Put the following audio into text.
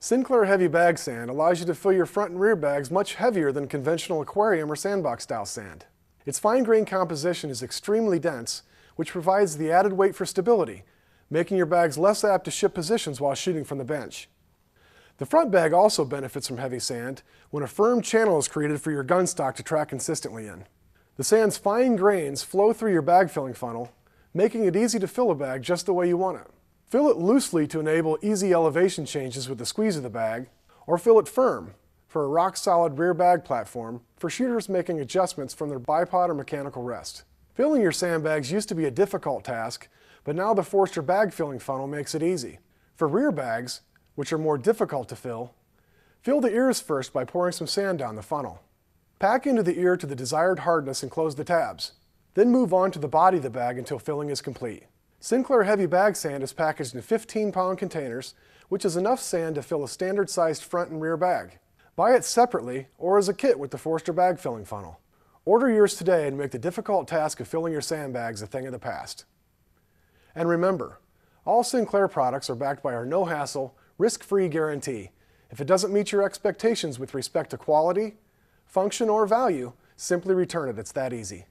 Sinclair Heavy Bag Sand allows you to fill your front and rear bags much heavier than conventional aquarium or sandbox style sand. Its fine grain composition is extremely dense, which provides the added weight for stability, making your bags less apt to shift positions while shooting from the bench. The front bag also benefits from heavy sand when a firm channel is created for your gun stock to track consistently in. The sand's fine grains flow through your bag filling funnel, making it easy to fill a bag just the way you want it. Fill it loosely to enable easy elevation changes with the squeeze of the bag, or fill it firm for a rock-solid rear bag platform for shooters making adjustments from their bipod or mechanical rest. Filling your sandbags used to be a difficult task, but now the Forster bag filling funnel makes it easy. For rear bags, which are more difficult to fill, fill the ears first by pouring some sand down the funnel. Pack into the ear to the desired hardness and close the tabs. Then move on to the body of the bag until filling is complete. Sinclair Heavy Bag Sand is packaged in 15-pound containers, which is enough sand to fill a standard-sized front and rear bag. Buy it separately or as a kit with the Forster Bag Filling Funnel. Order yours today and make the difficult task of filling your sandbags a thing of the past. And remember, all Sinclair products are backed by our no-hassle, risk-free guarantee. If it doesn't meet your expectations with respect to quality, function, or value, simply return it. It's that easy.